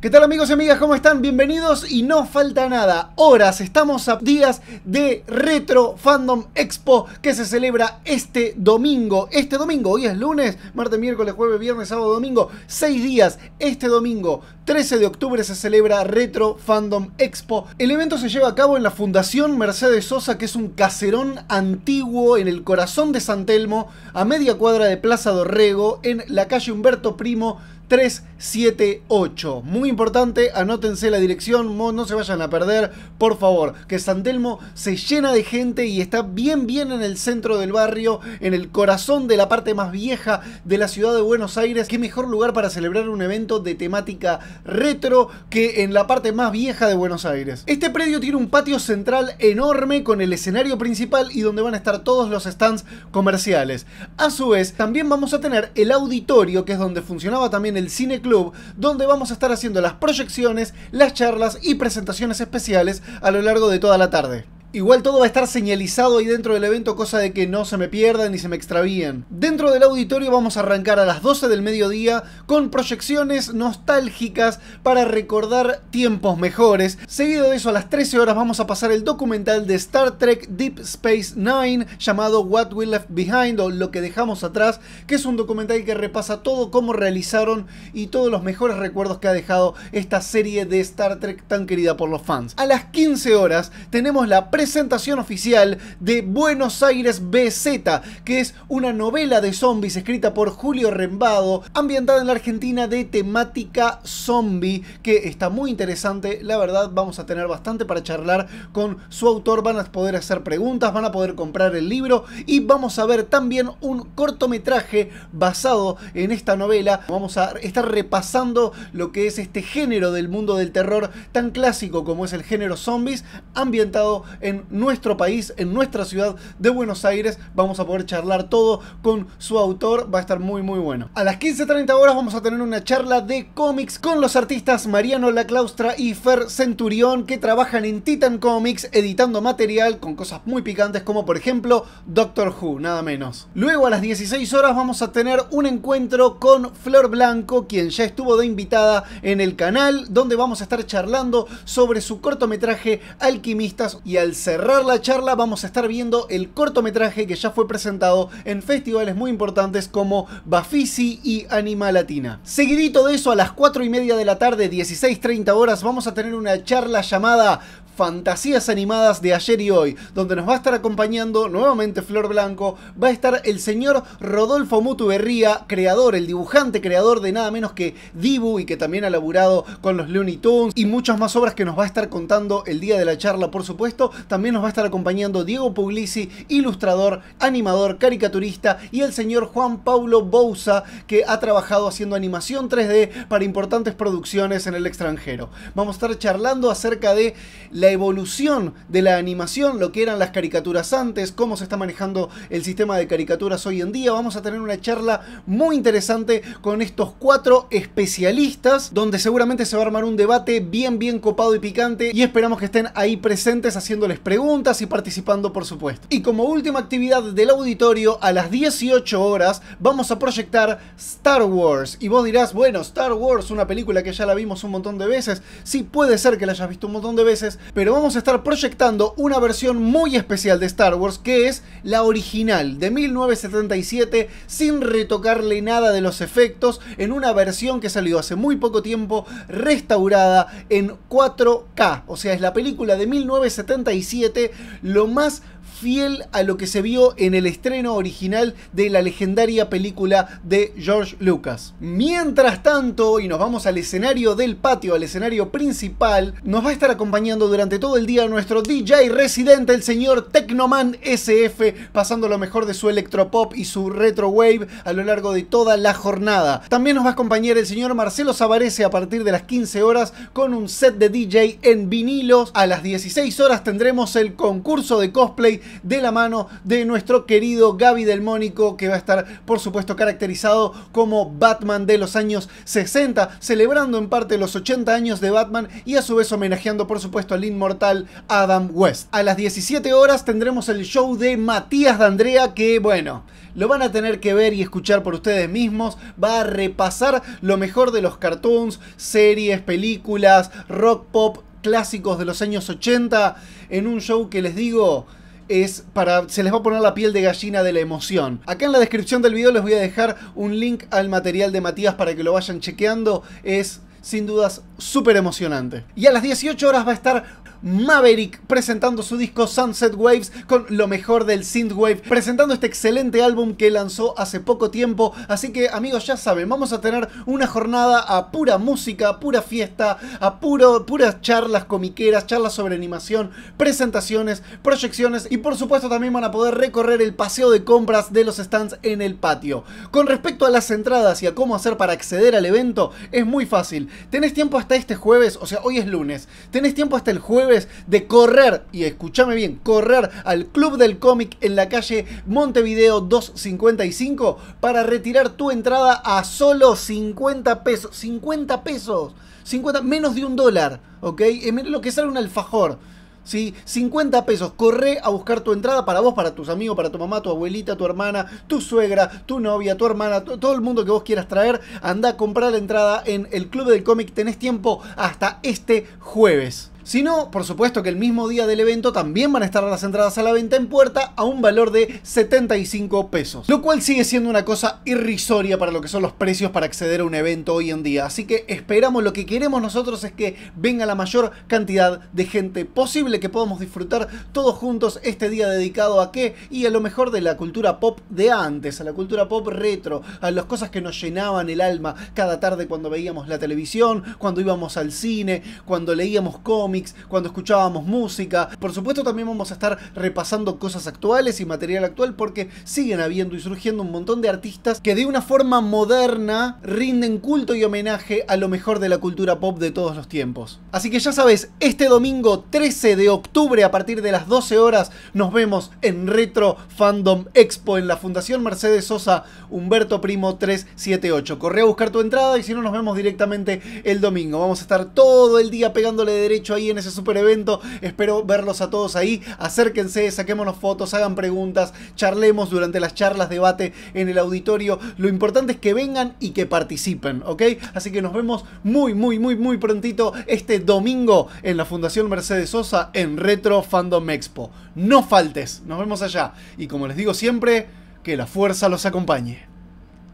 ¿Qué tal amigos y amigas? ¿Cómo están? Bienvenidos y no falta nada. Horas, estamos a días de Retro Fandom Expo que se celebra este domingo. Este domingo, hoy es lunes, martes, miércoles, jueves, viernes, sábado, domingo. Seis días. Este domingo, 13 de octubre, se celebra Retro Fandom Expo. El evento se lleva a cabo en la Fundación Mercedes Sosa, que es un caserón antiguo en el corazón de San Telmo, a media cuadra de Plaza Dorrego, en la calle Humberto Primo 378. Muy importante, anótense la dirección, no se vayan a perder, por favor, que San Telmo se llena de gente y está bien bien en el centro del barrio, en el corazón de la parte más vieja de la ciudad de Buenos Aires. Qué mejor lugar para celebrar un evento de temática retro que en la parte más vieja de Buenos Aires. Este predio tiene un patio central enorme con el escenario principal y donde van a estar todos los stands comerciales. A su vez, también vamos a tener el auditorio, que es donde funcionaba también el el Cine Club, donde vamos a estar haciendo las proyecciones, las charlas y presentaciones especiales a lo largo de toda la tarde. Igual todo va a estar señalizado ahí dentro del evento, cosa de que no se me pierdan ni se me extravíen. Dentro del auditorio vamos a arrancar a las 12 del mediodía con proyecciones nostálgicas para recordar tiempos mejores. Seguido de eso, a las 13 horas vamos a pasar el documental de Star Trek Deep Space Nine llamado What We Left Behind o Lo que dejamos atrás, que es un documental que repasa todo cómo realizaron y todos los mejores recuerdos que ha dejado esta serie de Star Trek tan querida por los fans. A las 15 horas tenemos la presentación oficial de Buenos Aires BZ, que es una novela de zombies escrita por Julio Rembado, ambientada en la Argentina de temática zombie, que está muy interesante, la verdad vamos a tener bastante para charlar con su autor, van a poder hacer preguntas, van a poder comprar el libro y vamos a ver también un cortometraje basado en esta novela. Vamos a estar repasando lo que es este género del mundo del terror tan clásico como es el género zombies, ambientado en en nuestro país, en nuestra ciudad de Buenos Aires. Vamos a poder charlar todo con su autor, va a estar muy muy bueno. A las 15.30 horas vamos a tener una charla de cómics con los artistas Mariano Laclaustra y Fer Centurión que trabajan en Titan Comics editando material con cosas muy picantes como por ejemplo Doctor Who, nada menos. Luego a las 16 horas vamos a tener un encuentro con Flor Blanco, quien ya estuvo de invitada en el canal, donde vamos a estar charlando sobre su cortometraje Alquimistas y al cerrar la charla vamos a estar viendo el cortometraje que ya fue presentado en festivales muy importantes como Bafisi y Anima Latina. Seguidito de eso, a las 4 y media de la tarde, 16.30 horas, vamos a tener una charla llamada fantasías animadas de ayer y hoy, donde nos va a estar acompañando nuevamente Flor Blanco, va a estar el señor Rodolfo Mutuberría, creador, el dibujante creador de nada menos que Dibu y que también ha laburado con los Looney Tunes y muchas más obras que nos va a estar contando el día de la charla, por supuesto. También nos va a estar acompañando Diego Puglisi, ilustrador, animador, caricaturista y el señor Juan Paulo Bouza, que ha trabajado haciendo animación 3D para importantes producciones en el extranjero. Vamos a estar charlando acerca de la evolución de la animación, lo que eran las caricaturas antes, cómo se está manejando el sistema de caricaturas hoy en día. Vamos a tener una charla muy interesante con estos cuatro especialistas, donde seguramente se va a armar un debate bien, bien copado y picante. Y esperamos que estén ahí presentes haciéndoles preguntas y participando, por supuesto. Y como última actividad del auditorio, a las 18 horas vamos a proyectar Star Wars. Y vos dirás, bueno, Star Wars, una película que ya la vimos un montón de veces. Sí, puede ser que la hayas visto un montón de veces, pero vamos a estar proyectando una versión muy especial de Star Wars, que es la original de 1977, sin retocarle nada de los efectos, en una versión que salió hace muy poco tiempo, restaurada en 4K. O sea, es la película de 1977, lo más fiel a lo que se vio en el estreno original de la legendaria película de George Lucas. Mientras tanto, y nos vamos al escenario del patio, al escenario principal, nos va a estar acompañando durante todo el día nuestro DJ residente, el señor Tecnoman SF, pasando lo mejor de su electropop y su retro wave a lo largo de toda la jornada. También nos va a acompañar el señor Marcelo Savarese a partir de las 15 horas con un set de DJ en vinilos. A las 16 horas tendremos el concurso de cosplay de la mano de nuestro querido Gaby Del Mónico, que va a estar, por supuesto, caracterizado como Batman de los años 60, celebrando en parte los 80 años de Batman y a su vez homenajeando, por supuesto, al inmortal Adam West. A las 17 horas tendremos el show de Matías D'Andrea, que, bueno, lo van a tener que ver y escuchar por ustedes mismos. Va a repasar lo mejor de los cartoons, series, películas, rock pop, clásicos de los años 80 en un show que les digo es para. se les va a poner la piel de gallina de la emoción. Acá en la descripción del video les voy a dejar un link al material de Matías para que lo vayan chequeando. Es sin dudas súper emocionante. Y a las 18 horas va a estar Maverick presentando su disco Sunset Waves con lo mejor del Synthwave, presentando este excelente álbum que lanzó hace poco tiempo. Así que amigos, ya saben, vamos a tener una jornada a pura música, a pura fiesta, a puras charlas comiqueras, charlas sobre animación, presentaciones, proyecciones y por supuesto también van a poder recorrer el paseo de compras de los stands en el patio. Con respecto a las entradas y a cómo hacer para acceder al evento, es muy fácil. Tenés tiempo hasta este jueves, o sea, hoy es lunes. Tenés tiempo hasta el jueves de correr, y escúchame bien, correr al Club del Cómic en la calle Montevideo 255 para retirar tu entrada a solo 50 pesos. 50 pesos. 50, menos de un dólar, ¿ok? lo que sale un alfajor. ¿Sí? 50 pesos, corre a buscar tu entrada para vos, para tus amigos, para tu mamá, tu abuelita, tu hermana, tu suegra, tu novia, tu hermana, todo el mundo que vos quieras traer, anda a comprar la entrada en el Club del Cómic, tenés tiempo hasta este jueves sino por supuesto que el mismo día del evento también van a estar las entradas a la venta en puerta a un valor de 75 pesos, lo cual sigue siendo una cosa irrisoria para lo que son los precios para acceder a un evento hoy en día, así que esperamos, lo que queremos nosotros es que venga la mayor cantidad de gente posible, que podamos disfrutar todos juntos este día dedicado a qué y a lo mejor de la cultura pop de antes, a la cultura pop retro, a las cosas que nos llenaban el alma cada tarde cuando veíamos la televisión, cuando íbamos al cine, cuando leíamos cómics, cuando escuchábamos música. Por supuesto también vamos a estar repasando cosas actuales y material actual porque siguen habiendo y surgiendo un montón de artistas que de una forma moderna rinden culto y homenaje a lo mejor de la cultura pop de todos los tiempos. Así que ya sabes, este domingo 13 de octubre a partir de las 12 horas nos vemos en Retro Fandom Expo en la Fundación Mercedes Sosa Humberto Primo 378. Corre a buscar tu entrada y si no nos vemos directamente el domingo. Vamos a estar todo el día pegándole derecho a en ese super evento. Espero verlos a todos ahí. Acérquense, saquémonos fotos, hagan preguntas, charlemos durante las charlas, debate en el auditorio. Lo importante es que vengan y que participen, ¿ok? Así que nos vemos muy, muy, muy, muy prontito este domingo en la Fundación Mercedes Sosa en Retro Fandom Expo. No faltes, nos vemos allá. Y como les digo siempre, que la fuerza los acompañe.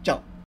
Chao.